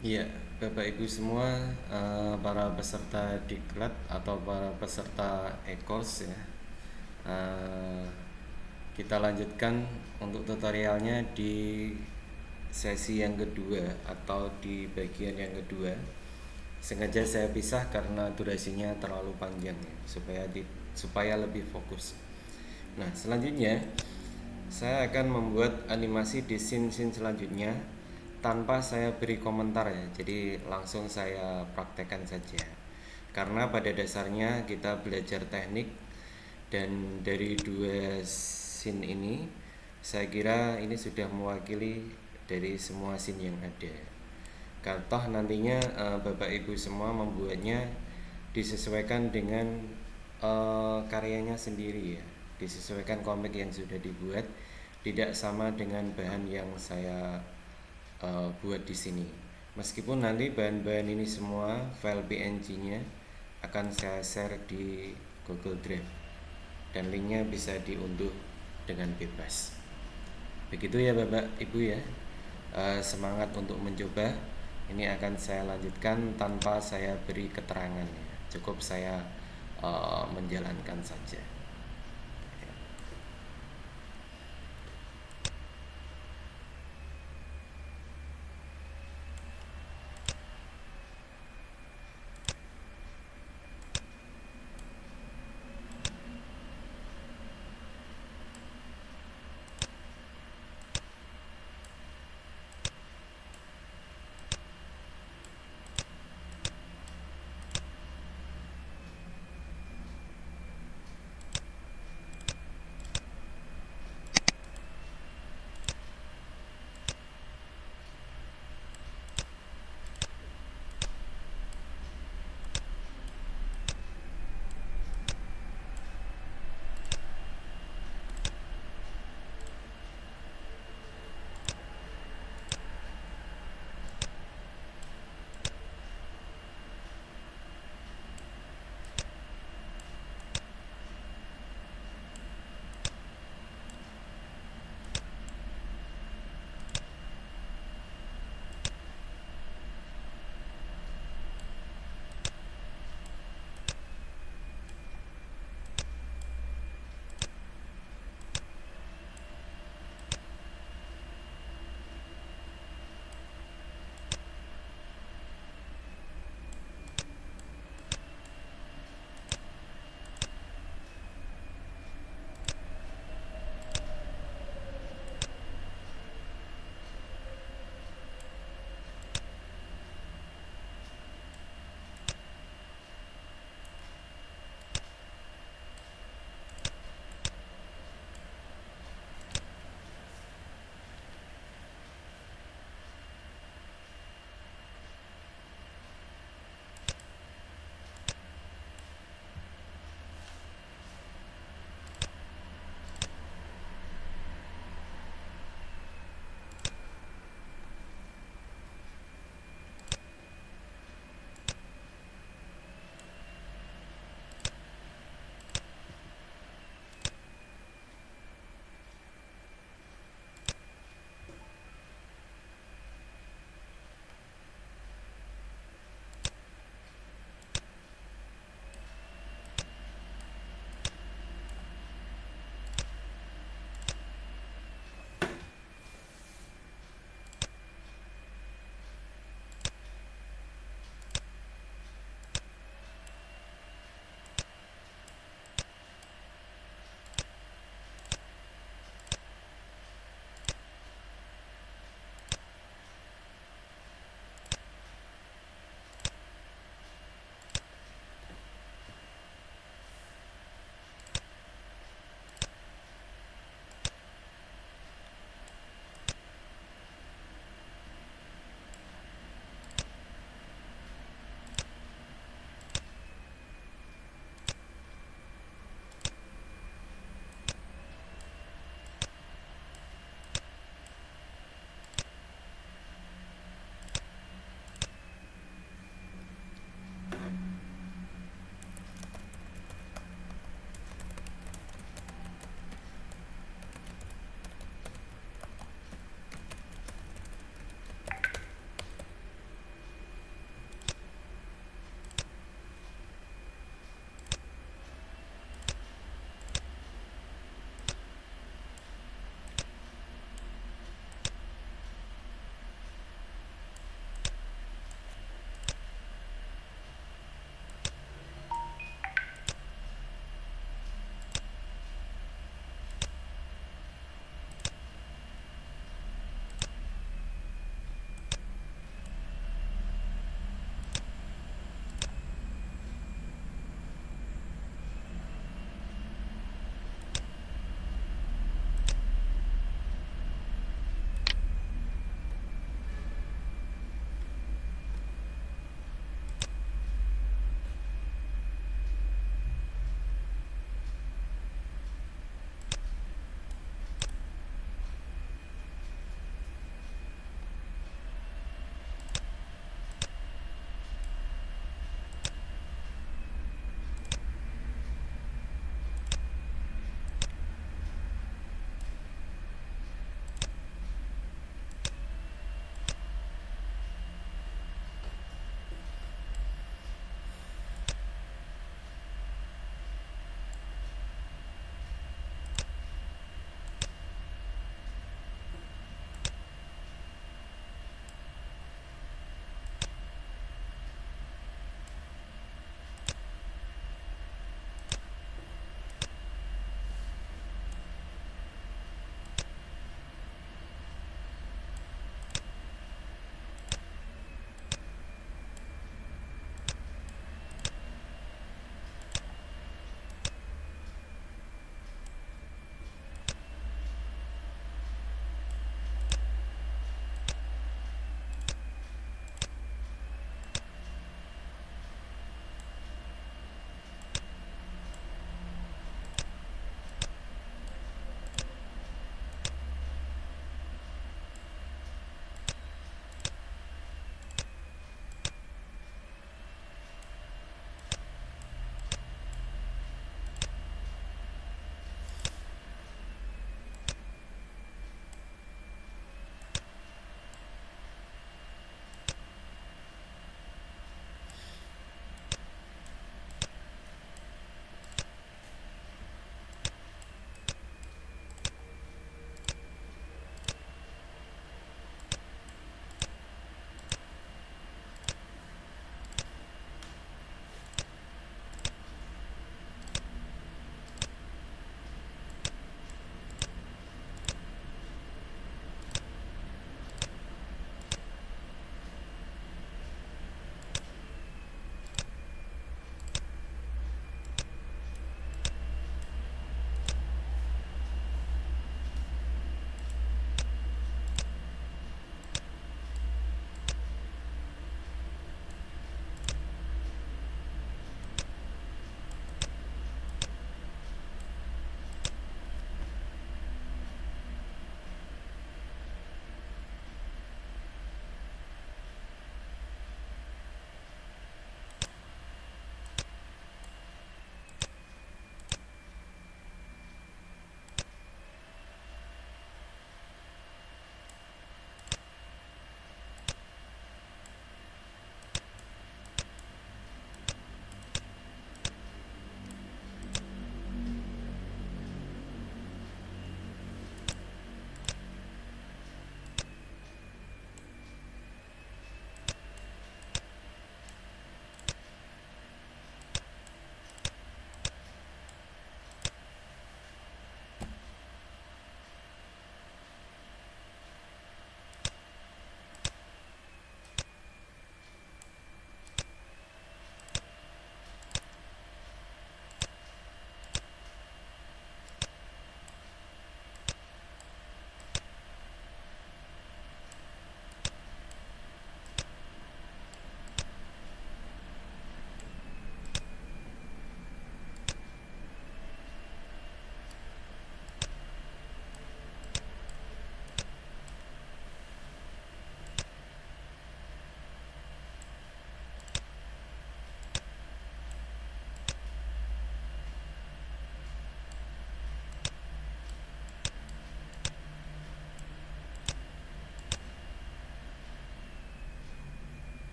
Iya, Bapak Ibu semua, eh, para peserta diklat atau para peserta e ya. Eh, kita lanjutkan untuk tutorialnya di sesi yang kedua atau di bagian yang kedua. Sengaja saya pisah karena durasinya terlalu panjang ya, supaya di, supaya lebih fokus. Nah, selanjutnya saya akan membuat animasi di scene-scene selanjutnya tanpa saya beri komentar ya jadi langsung saya praktekkan saja karena pada dasarnya kita belajar teknik dan dari dua scene ini saya kira ini sudah mewakili dari semua scene yang ada toh nantinya uh, bapak ibu semua membuatnya disesuaikan dengan uh, karyanya sendiri ya disesuaikan komik yang sudah dibuat tidak sama dengan bahan yang saya uh, buat di sini. Meskipun nanti bahan-bahan ini semua file PNG-nya akan saya share di Google Drive dan linknya bisa diunduh dengan bebas. Begitu ya Bapak Ibu ya. Uh, semangat untuk mencoba. Ini akan saya lanjutkan tanpa saya beri keterangan. Ya. Cukup saya uh, menjalankan saja.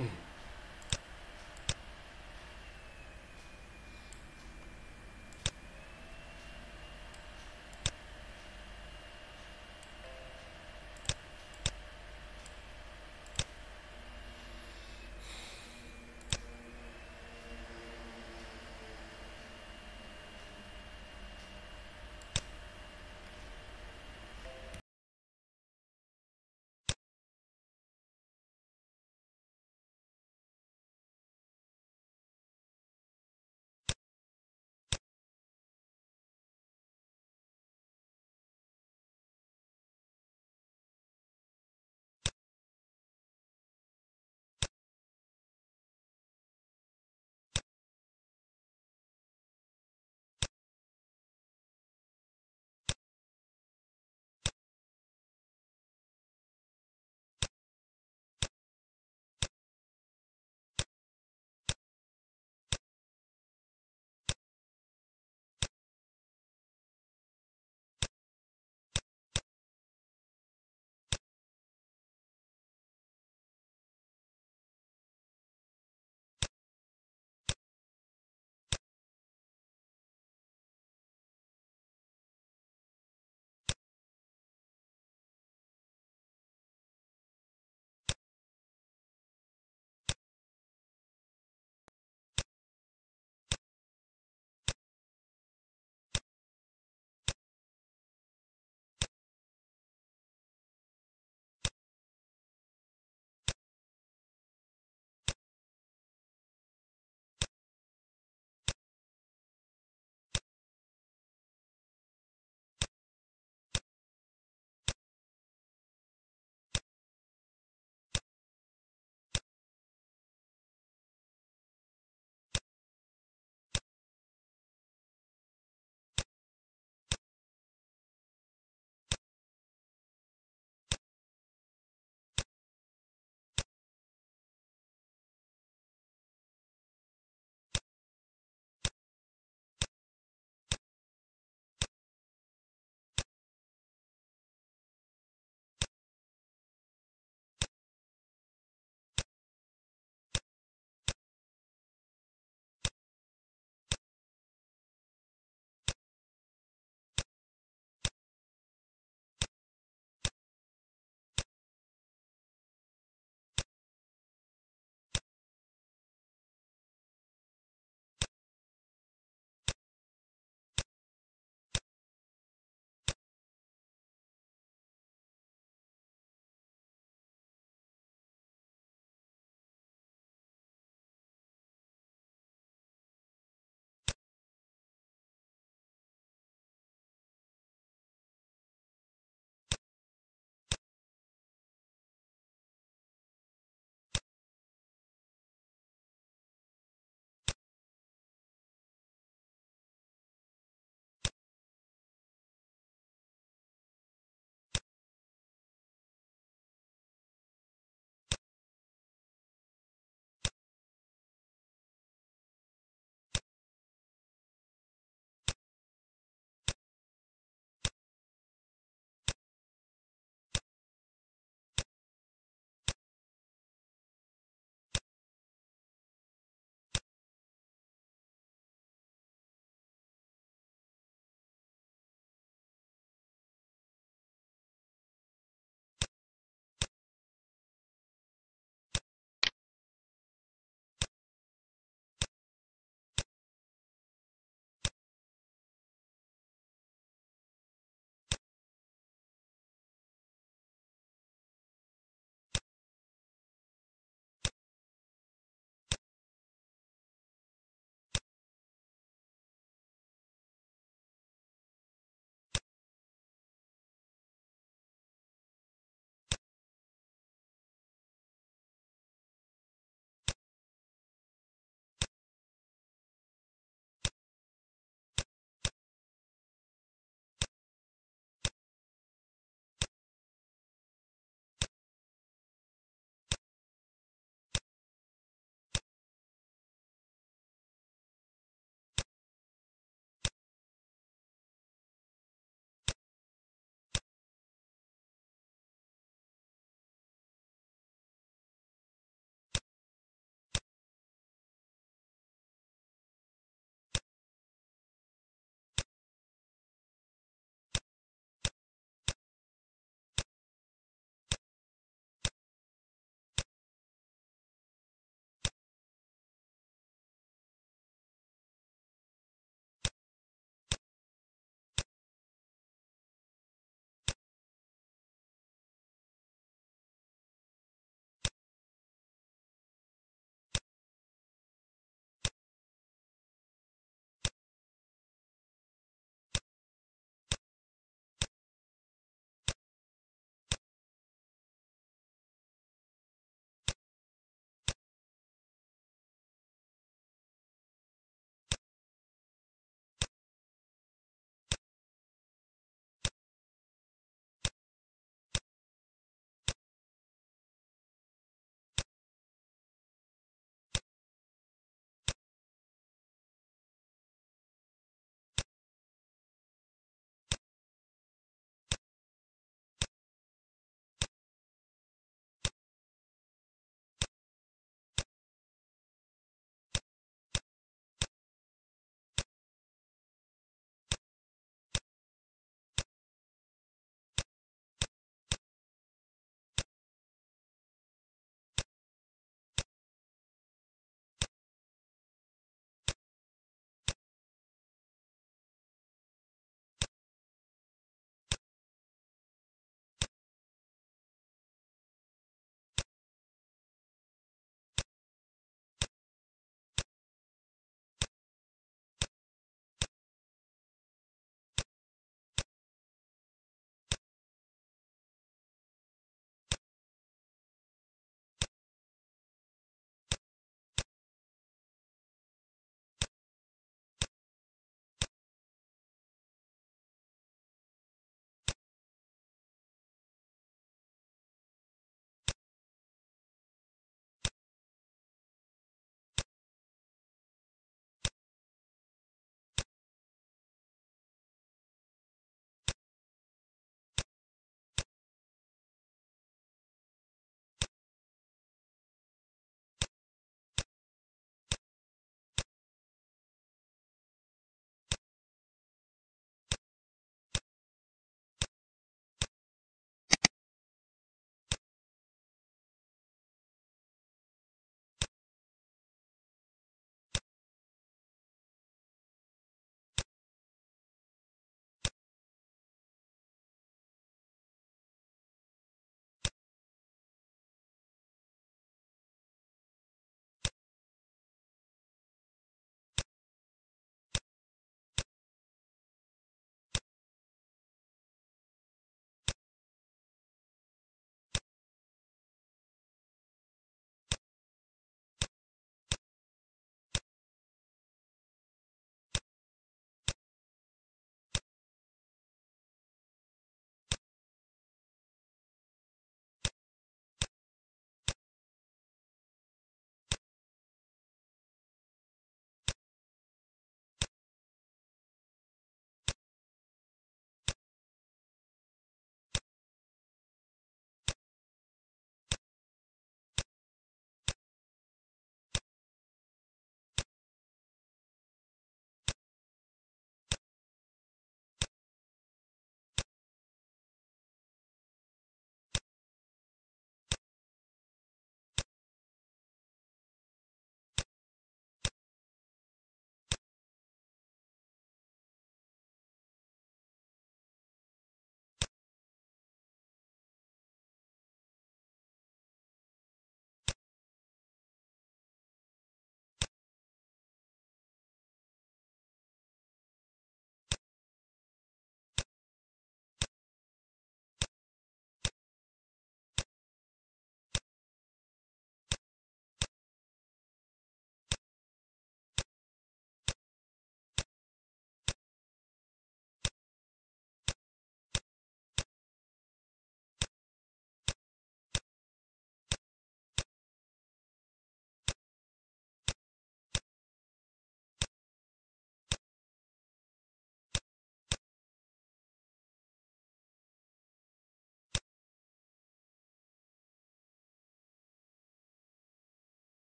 Mm.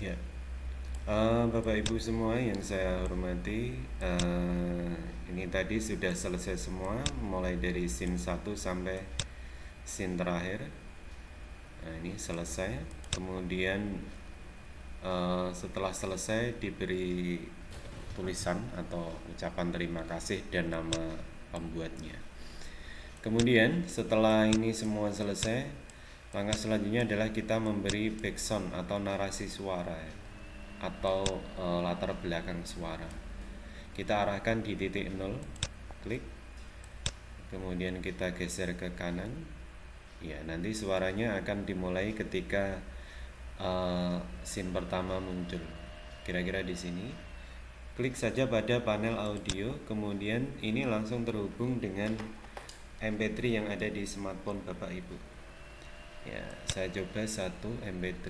Ya, uh, Bapak Ibu semua yang saya hormati, uh, ini tadi sudah selesai semua, mulai dari SIN 1 sampai SIN terakhir. Nah, ini selesai. Kemudian uh, setelah selesai diberi tulisan atau ucapan terima kasih dan nama pembuatnya. Kemudian setelah ini semua selesai, langkah selanjutnya adalah kita memberi background atau narasi suara atau e, latar belakang suara kita arahkan di titik 0 klik kemudian kita geser ke kanan ya nanti suaranya akan dimulai ketika eh, scene SIM pertama muncul kira-kira di sini klik saja pada panel audio kemudian ini langsung terhubung dengan MP3 yang ada di smartphone Bapak Ibu ya saya coba satu mp3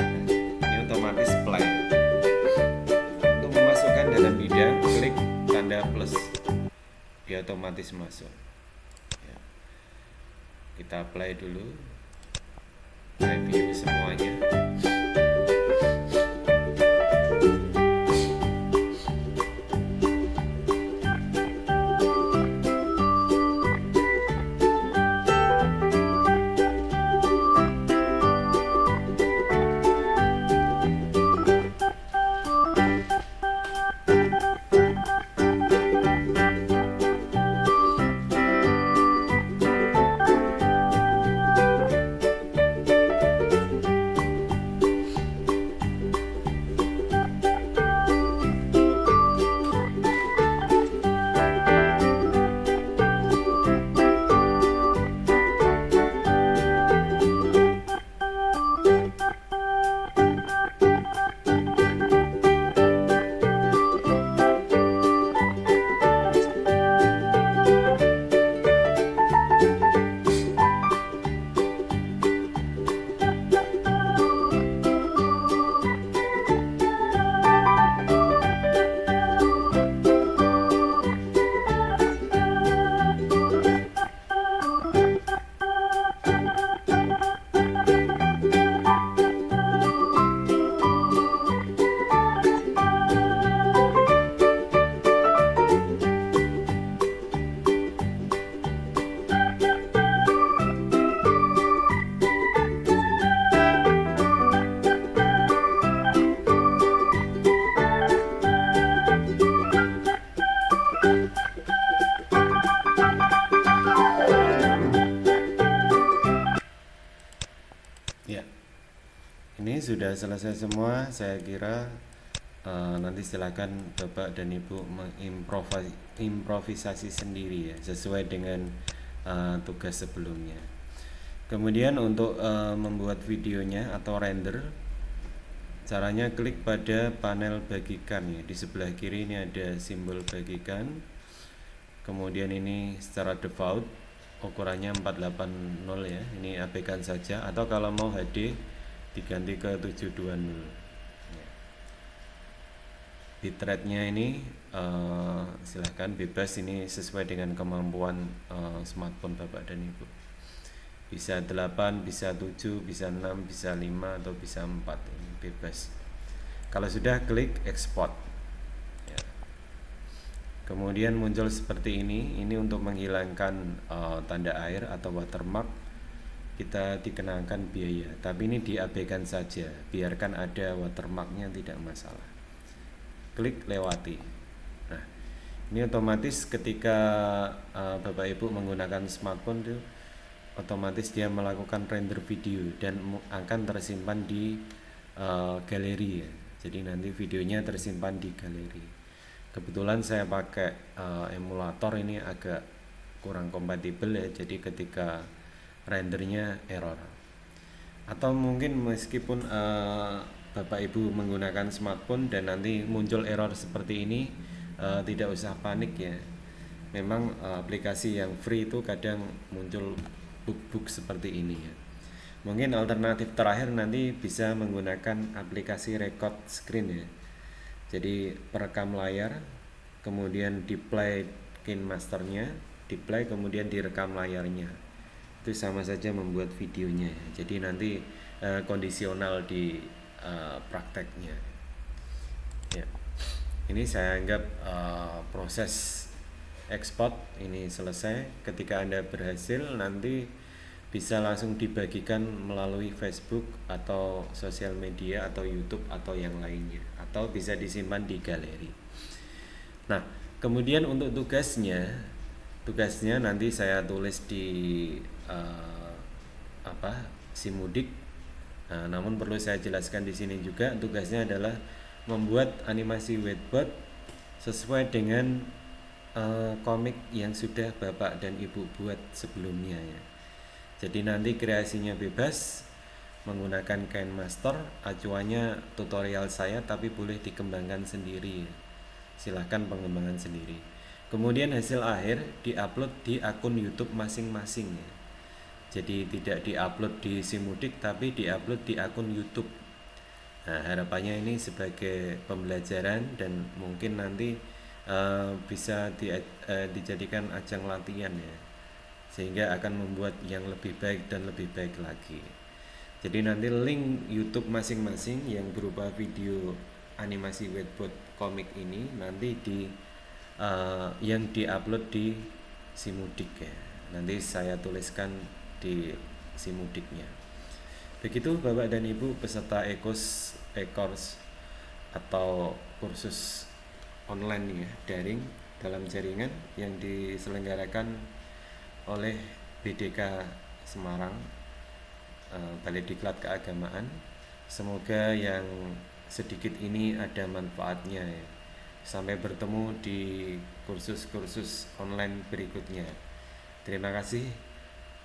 ini otomatis play untuk memasukkan dalam bidang klik tanda plus dia otomatis masuk ya. kita play dulu review semuanya semua, saya kira uh, nanti silakan Bapak dan Ibu mengimprovisasi sendiri ya, sesuai dengan uh, tugas sebelumnya. Kemudian untuk uh, membuat videonya atau render, caranya klik pada panel bagikan ya. Di sebelah kiri ini ada simbol bagikan. Kemudian ini secara default ukurannya 480 ya. Ini abk kan saja atau kalau mau HD diganti ke 720 bitrate-nya ini uh, silahkan bebas ini sesuai dengan kemampuan uh, smartphone bapak dan ibu bisa 8 bisa 7 bisa 6 bisa 5 atau bisa 4 ini bebas kalau sudah klik export ya. kemudian muncul seperti ini ini untuk menghilangkan uh, tanda air atau watermark kita dikenakan biaya tapi ini diabaikan saja biarkan ada watermarknya tidak masalah klik lewati nah ini otomatis ketika uh, bapak ibu menggunakan smartphone itu otomatis dia melakukan render video dan akan tersimpan di uh, galeri ya jadi nanti videonya tersimpan di galeri kebetulan saya pakai uh, emulator ini agak kurang kompatibel ya jadi ketika rendernya error atau mungkin meskipun uh, Bapak Ibu menggunakan smartphone dan nanti muncul error seperti ini uh, tidak usah panik ya memang uh, aplikasi yang free itu kadang muncul bug-bug seperti ini ya mungkin alternatif terakhir nanti bisa menggunakan aplikasi record screen ya jadi perekam layar kemudian di play masternya di play kemudian direkam layarnya itu sama saja membuat videonya jadi nanti uh, kondisional di uh, prakteknya ya ini saya anggap uh, proses ekspor ini selesai ketika anda berhasil nanti bisa langsung dibagikan melalui Facebook atau sosial media atau YouTube atau yang lainnya atau bisa disimpan di galeri. Nah, kemudian untuk tugasnya, tugasnya nanti saya tulis di uh, apa si mudik. Nah, namun perlu saya jelaskan di sini juga tugasnya adalah membuat animasi wetbot sesuai dengan uh, komik yang sudah bapak dan ibu buat sebelumnya ya. Jadi nanti kreasinya bebas menggunakan kain master, acuannya tutorial saya tapi boleh dikembangkan sendiri. Ya. Silahkan pengembangan sendiri. Kemudian hasil akhir diupload di akun YouTube masing-masing ya jadi tidak diupload di Simudik tapi diupload di akun YouTube. Nah, harapannya ini sebagai pembelajaran dan mungkin nanti uh, bisa di, uh, dijadikan ajang latihan ya. Sehingga akan membuat yang lebih baik dan lebih baik lagi. Jadi nanti link YouTube masing-masing yang berupa video animasi webboard komik ini nanti di uh, yang diupload di Simudik ya. Nanti saya tuliskan di si mudiknya. Begitu Bapak dan Ibu peserta ekos ekors atau kursus online ya daring dalam jaringan yang diselenggarakan oleh BDK Semarang eh, Balai Diklat Keagamaan. Semoga yang sedikit ini ada manfaatnya ya. Sampai bertemu di kursus-kursus online berikutnya. Terima kasih.